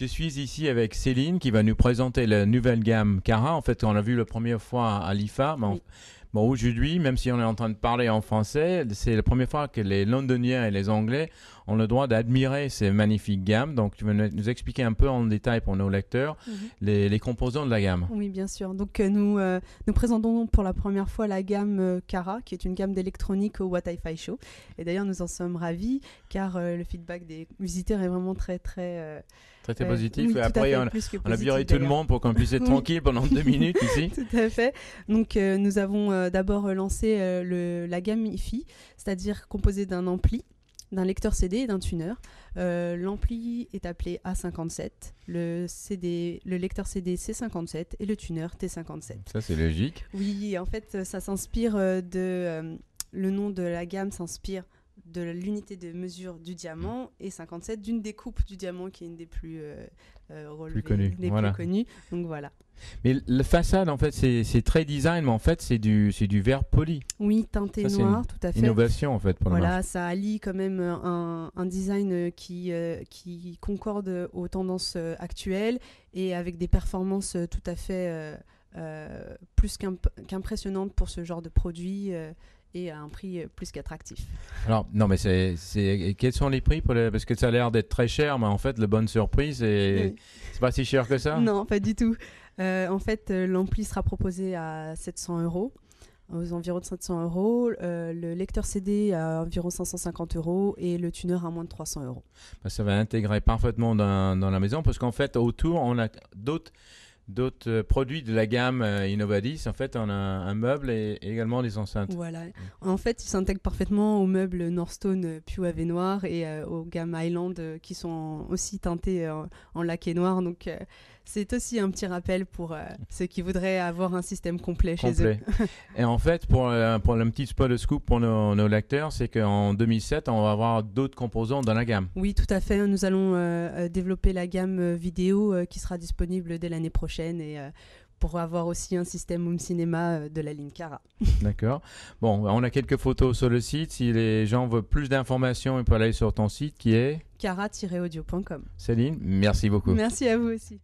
Je suis ici avec Céline qui va nous présenter la nouvelle gamme Cara. En fait, on l'a vu la première fois à l'IFA, mais aujourd'hui, même si on est en train de parler en français, c'est la première fois que les Londoniens et les Anglais ont le droit d'admirer ces magnifiques gammes. Donc, tu veux nous expliquer un peu en détail pour nos lecteurs mhm. les, composants de la gamme. Oui, bien sûr. Donc, euh, nous, euh, nous présentons pour la première fois la gamme euh, Cara, qui est une gamme d'électronique au What Fi Show. Et d'ailleurs, nous en sommes ravis, car le feedback des visiteurs est vraiment très, très... très, positif. après, on, on, a viré tout le monde pour qu'on puisse être tranquille pendant deux minutes ici. tout à fait. Donc, nous avons euh, d'abord lancé euh, la gamme MiFi, c'est-à-dire composée d'un ampli, d'un lecteur CD et d'un tuner. Euh, l'ampli est appelé A57, le, CD, le lecteur CD C57 et le tuner T57. Ça, c'est logique. Oui, en fait, ça s'inspire de. le nom de la gamme s'inspire de l'unité de mesure du diamant mm. et 57 d'une découpe du diamant qui est une des plus, euh, euh, connues. Donc voilà. Mais la façade, en fait, c'est très design, mais en fait, c'est du, du verre poli. Oui, teinté noir, tout à fait. Innovation, en fait, pour Voilà, ça allie quand même euh, un, design qui, qui concorde aux tendances actuelles et avec des performances tout à fait plus qu'impressionnantes pour ce genre de produit et à un prix euh, plus qu'attractif. Alors, non, mais c'est, c'est, quels sont les prix pour Parce que ça a l'air d'être très cher, mais en fait, le bonne surprise, c'est c'est pas si cher que ça Non, pas du tout. Euh, en fait, euh, l'ampli sera proposé à 700 euros, aux environs de 700 euros, le lecteur CD à environ 550 euros et le tuneur à moins de 300 euros. Bah, ça va intégrer parfaitement dans la maison, parce qu'en fait, autour, on a d'autres d'autres euh, produits de la gamme euh, Innovadis. En fait, on a un meuble et, également des enceintes. Voilà. Mm. En fait, ils s'intègrent parfaitement aux meubles Northstone euh, Pew Ave noir et aux gammes Highland qui sont aussi teintées en laqué noir. Donc, c'est aussi un petit rappel pour ceux qui voudraient avoir un système complet, chez eux. et en fait, pour, pour le petit spot de scoop pour nos, nos lecteurs, c'est qu'en 2007, on va avoir d'autres composants dans la gamme. Oui, tout à fait. Nous allons développer la gamme vidéo qui sera disponible dès l'année prochaine et euh, pour avoir aussi un système home cinéma euh, de la ligne Cara. D'accord. Bon, bah, on a quelques photos sur le site. Si les gens veulent plus d'informations, ils peuvent aller sur ton site qui est cara-audio.com. Céline, merci beaucoup. Merci à vous aussi.